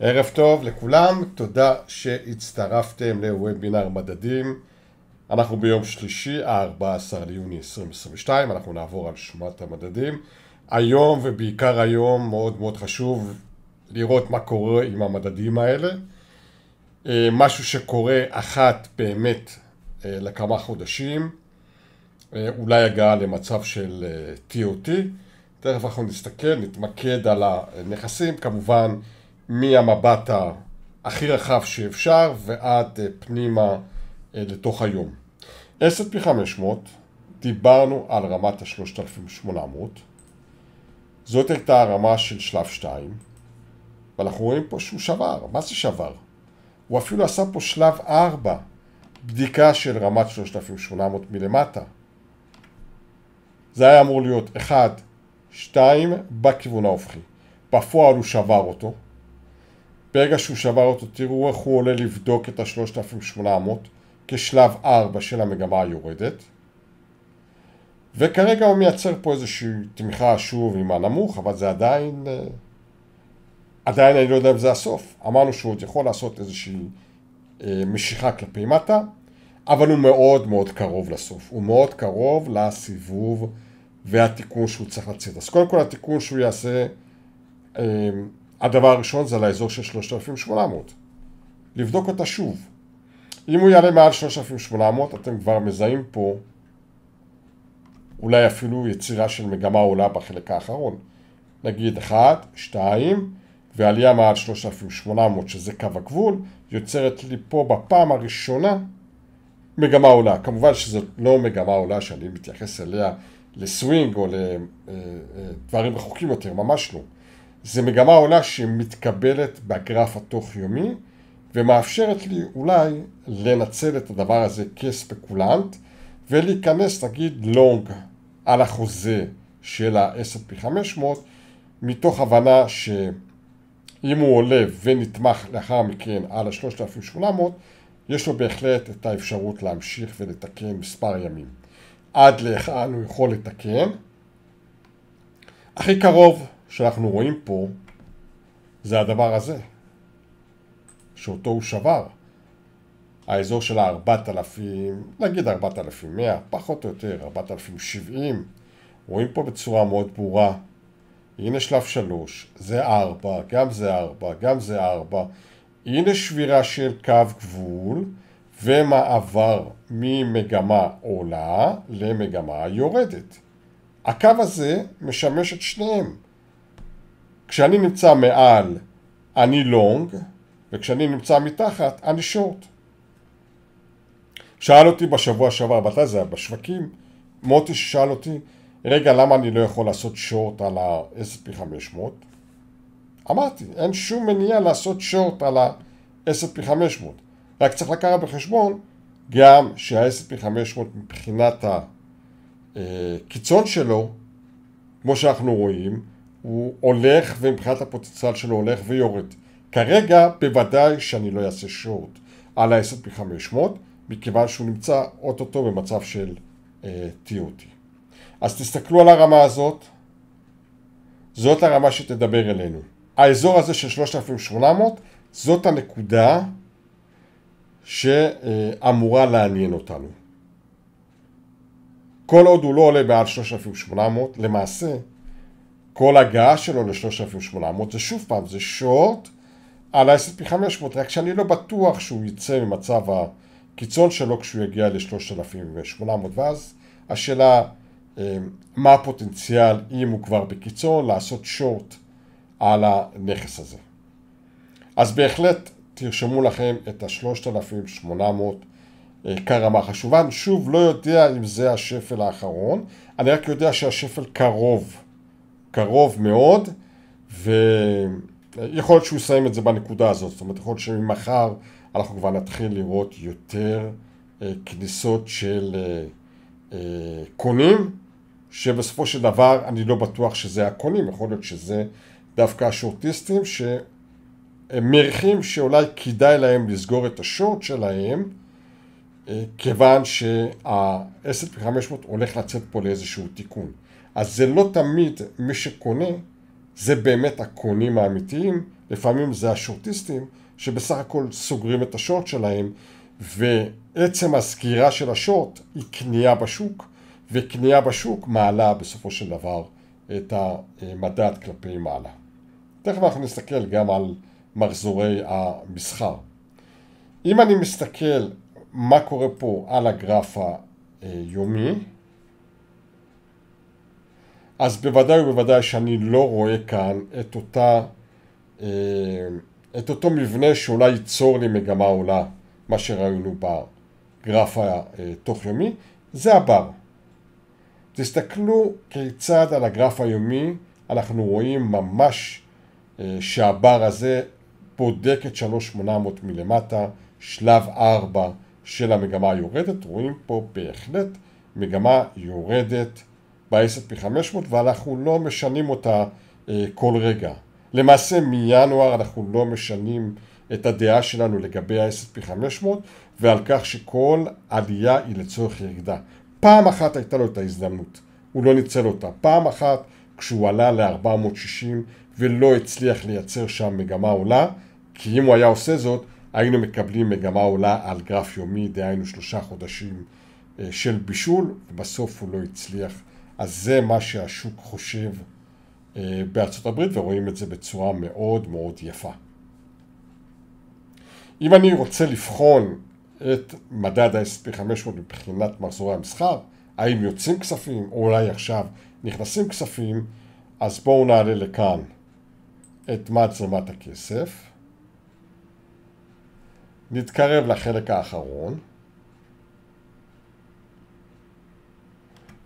ערב טוב לכולם, תודה שהצטרפתם לוובינר מדדים. אנחנו ביום שלישי, ה-14 ליוני 2022, אנחנו נעבור על שמת המדדים. היום ובעיקר היום מאוד מאוד חשוב לראות מה קורה עם המדדים האלה. אה, משהו שקורה אחת באמת אה, לכמה חודשים, אה, אולי הגעה למצב של TOT. תכף אנחנו נסתכל, נתמקד על הנכסים, כמובן מהמבט הכי רחב שאפשר ועד אה, פנימה אה, לתוך היום. S&P 500, דיברנו על רמת ה-3800, זאת הייתה הרמה של שלב 2, ואנחנו רואים פה שהוא שבר, מה זה שבר? הוא אפילו עשה פה שלב 4, בדיקה של רמת 3800 מלמטה. זה היה אמור להיות 1, 2, בכיוון ההופכי. בפועל הוא שבר אותו, ברגע שהוא שבר אותו, תראו איך הוא עולה לבדוק את ה-3800 כשלב 4 של המגמה היורדת. וכרגע הוא מייצר פה איזושהי תמיכה שוב עם הנמוך, אבל זה עדיין... אה, עדיין אני לא יודע אם זה הסוף. אמרנו שהוא עוד יכול לעשות איזושהי אה, משיכה כלפי מטה, אבל הוא מאוד מאוד קרוב לסוף. הוא מאוד קרוב לסיבוב והתיקון שהוא צריך לצאת. אז קודם כל התיקון שהוא יעשה אה, הדבר הראשון זה לאזור של 3,800. לבדוק אותה שוב. אם הוא יעלה מעל 3,800, אתם כבר מזהים פה אולי אפילו יצירה של מגמה עולה בחלק האחרון. נגיד 1, 2, ועלייה מעל 3,800, שזה קו הגבול, יוצרת לי פה בפעם הראשונה מגמה עולה. כמובן שזאת לא מגמה עולה שאני מתייחס אליה לסווינג או לדברים אה, אה, רחוקים יותר, ממש לא. זה מגמה עולה שמתקבלת בגרף התוך-יומי ומאפשרת לי אולי לנצל את הדבר הזה כספקולנט ולהיכנס נגיד לונג על החוזה של ה-S&P 500 מתוך הבנה שאם הוא עולה ונתמך לאחר מכן על ה-3800 יש לו בהחלט את האפשרות להמשיך ולתקן מספר ימים. עד להיכן הוא יכול לתקן. הכי קרוב שאנחנו רואים פה זה הדבר הזה, שאותו הוא שבר. האזור של ה-4,000, נגיד 4,100, פחות או יותר, 4,070, רואים פה בצורה מאוד ברורה. הנה שלב 3, זה 4, גם זה 4, גם זה 4. הנה שבירה של קו גבול ומעבר ממגמה עולה למגמה יורדת. הקו הזה משמש את שניהם. כשאני נמצא מעל אני לונג, וכשאני נמצא מתחת אני שורט. שאל אותי בשבוע שעבר, מתי זה היה? בשווקים? מוטי שאל אותי, רגע, למה אני לא יכול לעשות שורט על ה-S&P 500? אמרתי, אין שום מניעה לעשות שורט על ה-S&P 500. רק צריך לקחת בחשבון גם שה-S&P 500 מבחינת הקיצון אה, שלו, כמו שאנחנו רואים, הוא הולך ומבחינת הפוטנציאל שלו הולך ויורד. כרגע בוודאי שאני לא אעשה שורט על ה-S&P 500 מכיוון שהוא נמצא אוטוטו במצב של אה, TOT. אז תסתכלו על הרמה הזאת, זאת הרמה שתדבר אלינו. האזור הזה של 3,800 זאת הנקודה שאמורה לעניין אותנו. כל עוד הוא לא עולה מעל 3,800, למעשה כל הגעה שלו ל-3,800 זה שוב פעם, זה שורט על ה-S&P 500, רק שאני לא בטוח שהוא יצא ממצב הקיצון שלו כשהוא יגיע ל-3,800, ואז השאלה אה, מה הפוטנציאל, אם הוא כבר בקיצון, לעשות שורט על הנכס הזה. אז בהחלט תרשמו לכם את ה-3,800 אה, כרמה חשובה. אני שוב לא יודע אם זה השפל האחרון, אני רק יודע שהשפל קרוב. קרוב מאוד, ויכול להיות שהוא יסיים את זה בנקודה הזאת, זאת אומרת יכול להיות שממחר אנחנו כבר נתחיל לראות יותר אה, כניסות של אה, אה, קונים, שבסופו של דבר אני לא בטוח שזה הקונים, יכול להיות שזה דווקא השורטיסטים שהם מריחים שאולי כדאי להם לסגור את השורט שלהם אה, כיוון שה-S&P 500 הולך לצאת פה לאיזשהו תיקון. אז זה לא תמיד מי שקונה, זה באמת הקונים האמיתיים, לפעמים זה השורטיסטים, שבסך הכל סוגרים את השורט שלהם, ועצם הסגירה של השורט היא קנייה בשוק, וקנייה בשוק מעלה בסופו של דבר את המדד כלפי מעלה. תכף אנחנו נסתכל גם על מחזורי המסחר. אם אני מסתכל מה קורה פה על הגרף היומי, אז בוודאי ובוודאי שאני לא רואה כאן את אותה... אה, את אותו מבנה שאולי ייצור לי מגמה עולה, מה שראינו בגרף התוך יומי, זה הבר. תסתכלו כיצד על הגרף היומי אנחנו רואים ממש אה, שהבר הזה בודק את 3800 מלמטה, שלב 4 של המגמה היורדת, רואים פה בהחלט מגמה יורדת ב-S&P 500 ואנחנו לא משנים אותה אה, כל רגע. למעשה מינואר אנחנו לא משנים את הדעה שלנו לגבי ה-S&P 500 ועל כך שכל עלייה היא לצורך ירידה. פעם אחת הייתה לו את ההזדמנות, הוא לא ניצל אותה. פעם אחת כשהוא עלה ל-460 ולא הצליח לייצר שם מגמה עולה, כי אם הוא היה עושה זאת, היינו מקבלים מגמה עולה על גרף יומי, דהיינו שלושה חודשים אה, של בישול, ובסוף הוא לא הצליח. אז זה מה שהשוק חושב אה, בארצות הברית, ורואים את זה בצורה מאוד מאוד יפה. אם אני רוצה לבחון את מדד ה-S&P 500 מבחינת מחזורי המסחר, האם יוצאים כספים, או אולי עכשיו נכנסים כספים, אז בואו נעלה לכאן את מעצמת הכסף. נתקרב לחלק האחרון.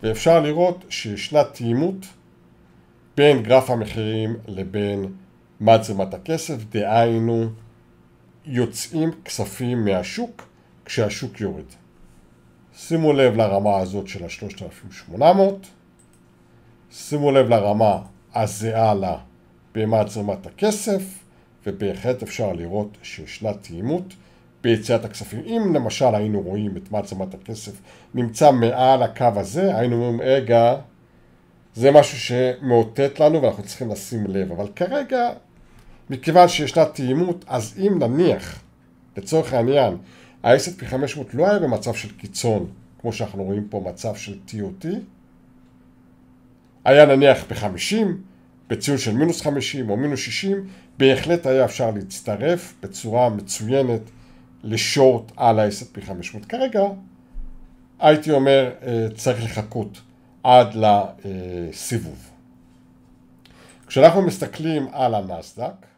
ואפשר לראות שישנה תאימות בין גרף המחירים לבין מצלמת הכסף, דהיינו יוצאים כספים מהשוק כשהשוק יורד. שימו לב לרמה הזאת של ה-3800, שימו לב לרמה הזהה לה במעצמת הכסף, ובהחלט אפשר לראות שישנה תאימות ביציאת הכספים. אם למשל היינו רואים את מעצמת הכסף נמצא מעל הקו הזה, היינו אומרים, רגע, זה משהו שמאותת לנו ואנחנו צריכים לשים לב, אבל כרגע, מכיוון שישנה תאימות, אז אם נניח, לצורך העניין, ה-S&P 500 לא היה במצב של קיצון, כמו שאנחנו רואים פה, מצב של TOT, היה נניח ב-50, בציון של מינוס 50 או מינוס 60, בהחלט היה אפשר להצטרף בצורה מצוינת לשורט על ה-S&P 500. כרגע הייתי אומר אה, צריך לחכות עד לסיבוב. כשאנחנו מסתכלים על הנסדק